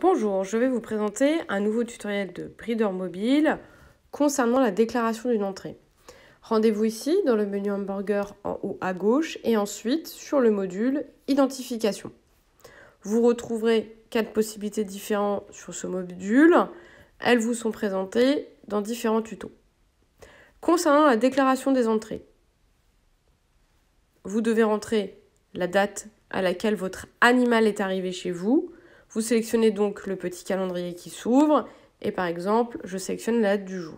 Bonjour, je vais vous présenter un nouveau tutoriel de Breeder Mobile concernant la déclaration d'une entrée. Rendez-vous ici dans le menu Hamburger en haut à gauche et ensuite sur le module Identification. Vous retrouverez quatre possibilités différentes sur ce module. Elles vous sont présentées dans différents tutos. Concernant la déclaration des entrées, vous devez rentrer la date à laquelle votre animal est arrivé chez vous, vous sélectionnez donc le petit calendrier qui s'ouvre et par exemple, je sélectionne la date du jour.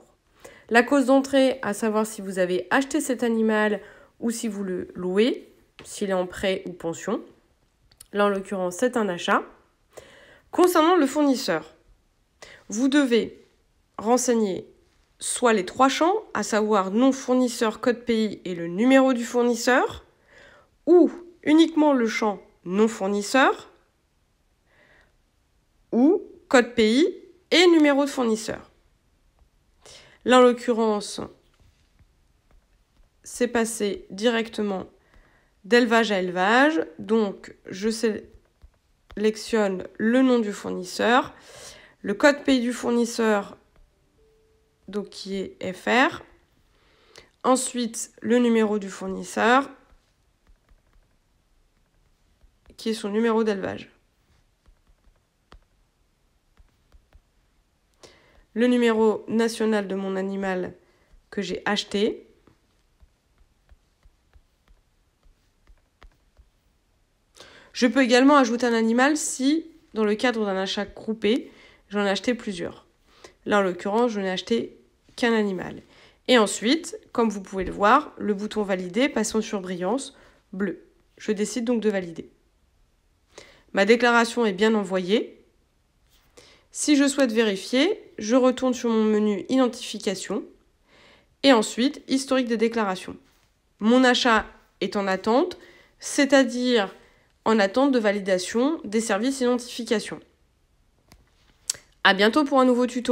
La cause d'entrée, à savoir si vous avez acheté cet animal ou si vous le louez, s'il est en prêt ou pension. Là, en l'occurrence, c'est un achat. Concernant le fournisseur, vous devez renseigner soit les trois champs, à savoir non fournisseur, code pays et le numéro du fournisseur, ou uniquement le champ non fournisseur, code pays et numéro de fournisseur. Là, en l'occurrence, c'est passé directement d'élevage à élevage. Donc, je sélectionne le nom du fournisseur, le code pays du fournisseur, donc qui est FR. Ensuite, le numéro du fournisseur, qui est son numéro d'élevage. le numéro national de mon animal que j'ai acheté. Je peux également ajouter un animal si, dans le cadre d'un achat groupé, j'en ai acheté plusieurs. Là, en l'occurrence, je n'ai acheté qu'un animal. Et ensuite, comme vous pouvez le voir, le bouton valider passant sur brillance bleu. Je décide donc de valider. Ma déclaration est bien envoyée si je souhaite vérifier, je retourne sur mon menu Identification et ensuite Historique des déclarations. Mon achat est en attente, c'est-à-dire en attente de validation des services identification. A bientôt pour un nouveau tuto.